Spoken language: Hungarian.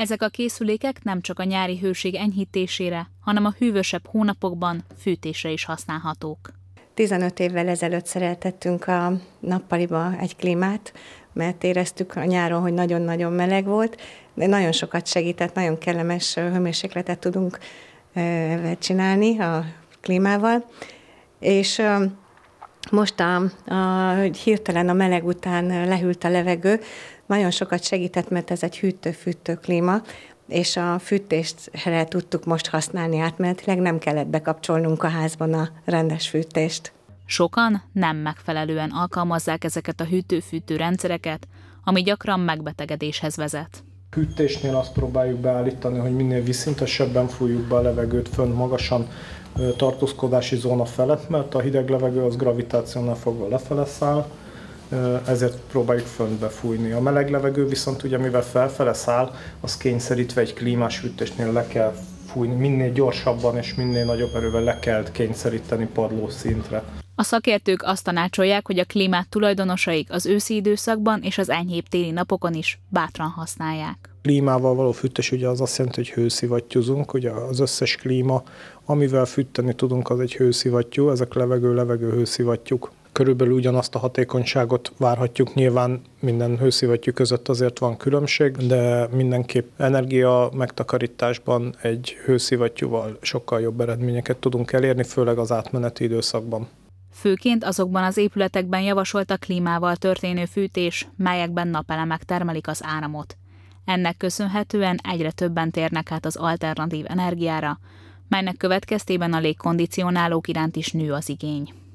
Ezek a készülékek nem csak a nyári hőség enyhítésére, hanem a hűvösebb hónapokban fűtésre is használhatók. 15 évvel ezelőtt szereltettünk a nappaliba egy klímát, mert éreztük a nyáron, hogy nagyon-nagyon meleg volt, de nagyon sokat segített, nagyon kellemes hőmérsékletet tudunk csinálni a klímával, és most a, a, hirtelen a meleg után lehűlt a levegő, nagyon sokat segített, mert ez egy hűtő-fűtő klíma, és a erre tudtuk most használni átmenetileg, nem kellett bekapcsolnunk a házban a rendes fűtést. Sokan nem megfelelően alkalmazzák ezeket a hűtő-fűtő rendszereket, ami gyakran megbetegedéshez vezet. Hűtésnél azt próbáljuk beállítani, hogy minél viszintesebben fújjuk be a levegőt fönt magasan tartózkodási zóna felett, mert a hideg levegő az gravitációnál fogva lefele száll, ezért próbáljuk föntbe fújni. A meleg levegő viszont ugye mivel felfele száll, az kényszerítve egy klímás hűtésnél le kell fújni, minél gyorsabban és minél nagyobb erővel le kell kényszeríteni padlószintre. A szakértők azt tanácsolják, hogy a klímát tulajdonosaik az őszi időszakban és az enyhébb téli napokon is bátran használják. Klímával való fűtés ugye az azt jelenti, hogy hőszivattyúzunk, ugye az összes klíma, amivel fűteni tudunk, az egy hőszivattyú, ezek levegő-levegő hőszivattyúk körülbelül ugyanazt a hatékonyságot várhatjuk. Nyilván minden hőszivattyú között azért van különbség, de mindenképp energia megtakarításban egy hőszivattyúval sokkal jobb eredményeket tudunk elérni, főleg az átmeneti időszakban. Főként azokban az épületekben javasolt a klímával történő fűtés, melyekben napelemek termelik az áramot. Ennek köszönhetően egyre többen térnek át az alternatív energiára, melynek következtében a légkondicionálók iránt is nő az igény.